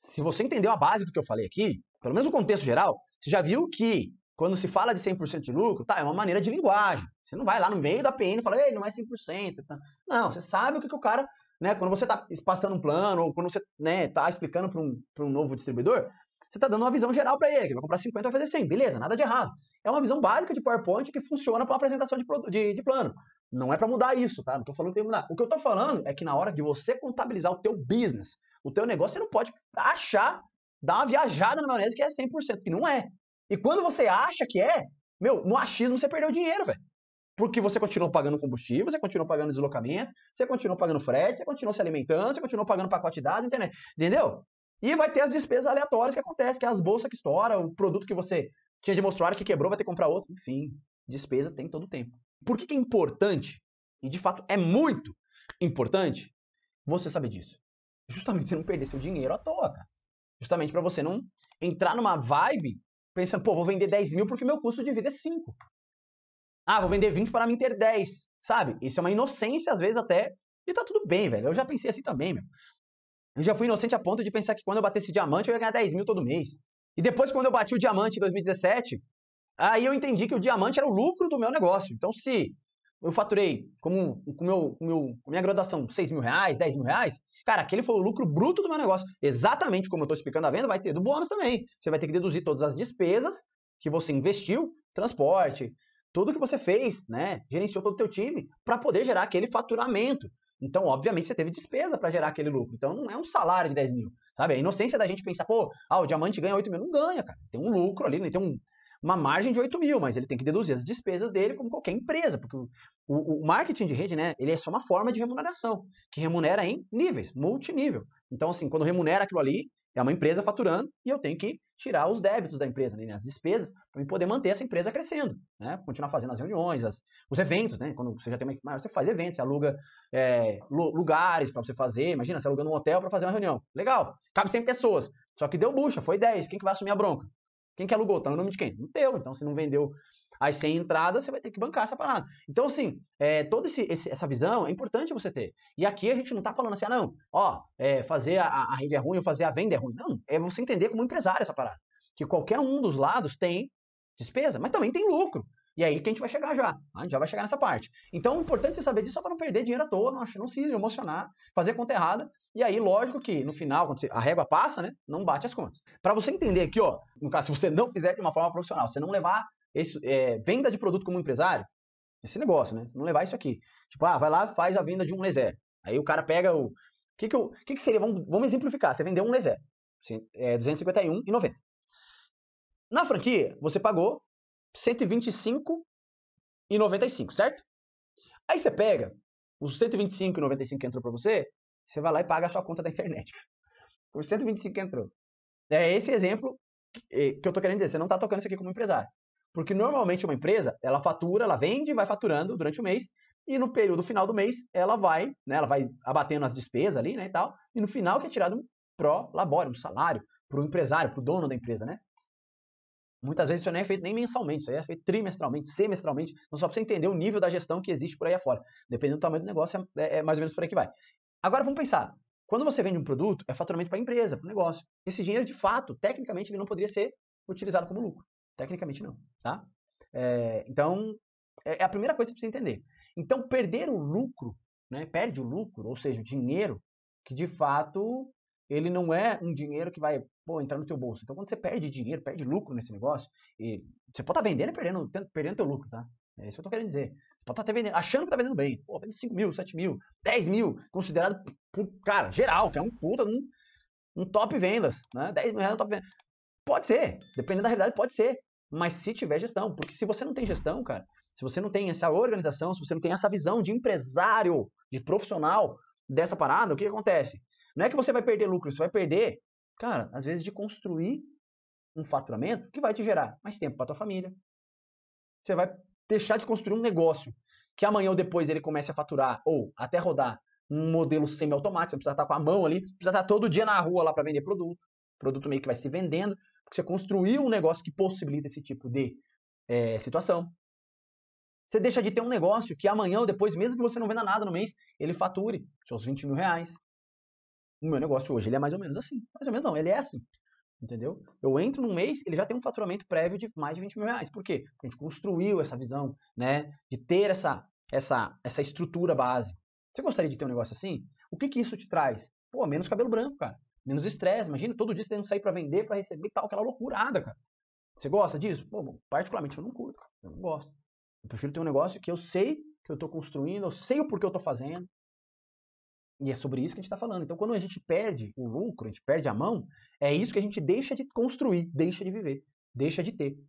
se você entendeu a base do que eu falei aqui, pelo menos o contexto geral, você já viu que quando se fala de 100% de lucro, tá, é uma maneira de linguagem. Você não vai lá no meio da PN e fala, ei, não é 100%. Tá? Não, você sabe o que, que o cara, né, quando você está passando um plano, ou quando você né, tá explicando para um, um novo distribuidor, você está dando uma visão geral para ele, que vai comprar 50 vai fazer 100, beleza, nada de errado. É uma visão básica de PowerPoint que funciona para uma apresentação de, de, de, plano. Não é para mudar isso, tá? Não estou falando que tem que mudar. O que eu estou falando é que na hora de você contabilizar o teu business, o teu negócio você não pode achar, dar uma viajada na maionese que é 100%, que não é. E quando você acha que é, meu, no achismo você perdeu dinheiro, velho. Porque você continuou pagando combustível, você continuou pagando deslocamento, você continuou pagando frete, você continuou se alimentando, você continuou pagando pacote de dados, internet. Entendeu? E vai ter as despesas aleatórias que acontecem, que é as bolsas que estouram, o produto que você tinha de mostrar que quebrou, vai ter que comprar outro. Enfim, despesa tem todo o tempo. Por que, que é importante, e de fato é muito importante, você saber disso? justamente você não perder seu dinheiro à toa, cara. Justamente para você não entrar numa vibe pensando, pô, vou vender 10 mil porque meu custo de vida é 5. Ah, vou vender 20 para mim ter 10. Sabe? Isso é uma inocência, às vezes, até. E tá tudo bem, velho. Eu já pensei assim também, meu. Eu já fui inocente a ponto de pensar que quando eu batesse diamante, eu ia ganhar 10 mil todo mês. E depois, quando eu bati o diamante em 2017, aí eu entendi que o diamante era o lucro do meu negócio. Então, se eu faturei como com meu, com meu, com minha graduação 6 mil reais, 10 mil reais, cara, aquele foi o lucro bruto do meu negócio. Exatamente como eu estou explicando a venda, vai ter do bônus também. Você vai ter que deduzir todas as despesas que você investiu, transporte, tudo que você fez, né? Gerenciou todo o teu time para poder gerar aquele faturamento. Então, obviamente, você teve despesa para gerar aquele lucro. Então, não é um salário de 10 mil, sabe? A é inocência da gente pensar, pô, ah, o diamante ganha 8 mil. Não ganha, cara. Tem um lucro ali, né? tem um, uma margem de 8 mil, mas ele tem que deduzir as despesas dele como qualquer empresa, porque o, o, marketing de rede, né, ele é só uma forma de remuneração, que remunera em níveis, multinível. Então, assim, quando remunera aquilo ali, é uma empresa faturando e eu tenho que tirar os débitos da empresa, né, as despesas, para poder manter essa empresa crescendo, né? Continuar fazendo as reuniões, as, os eventos, né? Quando você já tem uma, você faz eventos, você aluga é, lugares para você fazer. Imagina, você alugando um hotel para fazer uma reunião. Legal, cabe 100 pessoas. Só que deu bucha, foi 10. Quem que vai assumir a bronca? Quem que alugou? Tá no nome de quem? No teu. Então, se não vendeu as 100 entradas, você vai ter que bancar essa parada. Então, assim, é, toda essa visão é importante você ter. E aqui a gente não tá falando assim, ah, não, ó, é, fazer a, a rede é ruim ou fazer a venda é ruim. Não, é você entender como empresário essa parada. Que qualquer um dos lados tem despesa, mas também tem lucro. E é aí que a gente vai chegar já. A né? gente já vai chegar nessa parte. Então, é importante você saber disso só para não perder dinheiro à toa, não, não se emocionar, fazer conta errada. E aí, lógico que no final, quando a régua passa, né, não bate as contas. Para você entender aqui, ó, no caso, se você não fizer de uma forma profissional, você não levar esse, é, venda de produto como empresário, esse negócio, né? Você não levar isso aqui. Tipo, ah, vai lá faz a venda de um lezer. Aí o cara pega o. O que, que, o que, que seria? Vamos, vamos exemplificar. Você vendeu um lezer. É, 251,90. Na franquia, você pagou 125,95, certo? Aí você pega os 125,95 que entrou para você, você vai lá e paga a sua conta da internet. Os 125 que entrou. É esse exemplo eh, que eu tô querendo dizer. Você não tá tocando isso aqui como empresário. Porque normalmente uma empresa, ela fatura, ela vende, vai faturando durante o mês, e no período final do mês, ela vai, né, ela vai abatendo as despesas ali, né, e tal, e no final que é tirado um pró-labore, um salário pro empresário, pro dono da empresa, né? Muitas vezes isso não é feito nem mensalmente, isso aí é feito trimestralmente, semestralmente, então só para você entender o nível da gestão que existe por aí afora. Dependendo do tamanho do negócio, é, é, é mais ou menos por aí que vai. Agora vamos pensar. Quando você vende um produto, é faturamento para a empresa, para o negócio. Esse dinheiro, de fato, tecnicamente, ele não poderia ser utilizado como lucro. Tecnicamente, não. Tá? É, então, é, é a primeira coisa que você precisa entender. Então, perder o lucro, né, perde o lucro, ou seja, o dinheiro, que de fato ele não é um dinheiro que vai pô, entrar no teu bolso. Então, quando você perde dinheiro, perde lucro nesse negócio, e você pode estar tá vendendo e perdendo, perdendo teu lucro, tá? É isso que eu tô querendo dizer. Você pode estar tá vendendo, achando que tá vendendo bem. Pô, vendo 5 mil, 7 mil, 10 mil, considerado, cara, geral, que é um puta, um, um top vendas, né? 10 mil reais é um top vendas. Pode ser, dependendo da realidade, pode ser. Mas se tiver gestão, porque se você não tem gestão, cara, se você não tem essa organização, se você não tem essa visão de empresário, de profissional dessa parada, o que, que acontece? Não é que você vai perder lucro, você vai perder, cara, às vezes de construir um faturamento que vai te gerar mais tempo para tua família. Você vai deixar de construir um negócio que amanhã ou depois ele comece a faturar ou até rodar um modelo semi-automático, você precisa estar tá com a mão ali, precisa estar tá todo dia na rua lá para vender produto. O produto meio que vai se vendendo, porque você construiu um negócio que possibilita esse tipo de é, situação. Você deixa de ter um negócio que amanhã ou depois, mesmo que você não venda nada no mês, ele fature seus 20 mil reais, o meu negócio hoje, ele é mais ou menos assim. Mais ou menos não, ele é assim. Entendeu? Eu entro num mês, ele já tem um faturamento prévio de mais de 20 mil reais. Por quê? Porque a gente construiu essa visão, né? De ter essa, essa, essa estrutura base. Você gostaria de ter um negócio assim? O que que isso te traz? Pô, menos cabelo branco, cara. Menos estresse. Imagina, todo dia você tem que sair para vender, para receber e tal. Aquela loucurada, cara. Você gosta disso? Pô, particularmente eu não curto, cara. Eu não gosto. Eu prefiro ter um negócio que eu sei que eu estou construindo, eu sei o porquê eu estou fazendo, e é sobre isso que a gente está falando. Então, quando a gente perde o lucro, a gente perde a mão, é isso que a gente deixa de construir, deixa de viver, deixa de ter.